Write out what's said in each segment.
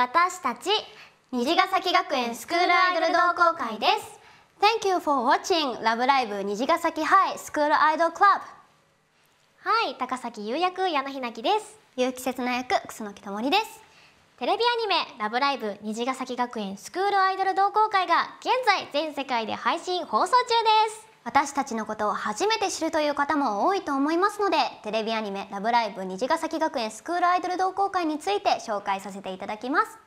私たち虹ヶ崎学園スクールアイドル同好会です Thank you for watching ラブライブ虹ヶ崎ハイスクールアイドルクラブはい高崎優役矢野ひなきです結季節の役楠木智りですテレビアニメ「ラブライブ虹ヶ崎学園スクールアイドル同好会」が現在全世界で配信放送中です私たちのことを初めて知るという方も多いと思いますのでテレビアニメ「ラブライブ虹ヶ崎学園スクールアイドル同好会」について紹介させていただきます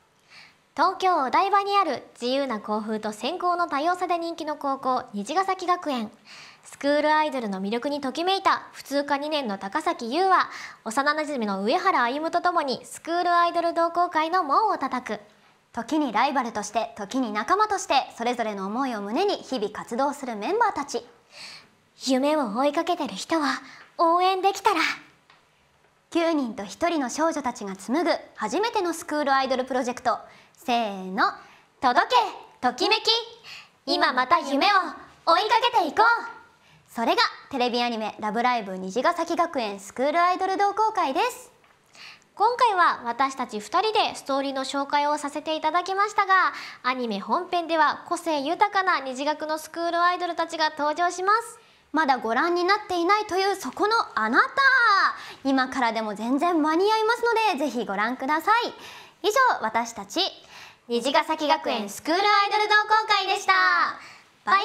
東京お台場にある自由な校風と専攻の多様さで人気の高校虹ヶ崎学園スクールアイドルの魅力にときめいた普通科2年の高崎優は幼なじみの上原歩とともにスクールアイドル同好会の門を叩く時にライバルとして時に仲間としてそれぞれの思いを胸に日々活動するメンバーたち夢を追いかけてる人は応援できたら9人と1人の少女たちが紡ぐ初めてのスクールアイドルプロジェクトせーの届けときめき今また夢を追いかけていこうそれがテレビアニメ「ラブライブ虹ヶ崎学園スクールアイドル同好会」です今回は私たち2人でストーリーの紹介をさせていただきましたがアニメ本編では個性豊かな虹学のスクールアイドルたちが登場しますまだご覧になっていないというそこのあなた今からでも全然間に合いますのでぜひご覧ください以上私たち虹ヶ崎学園スクールアイドル同好会でしたバイバイ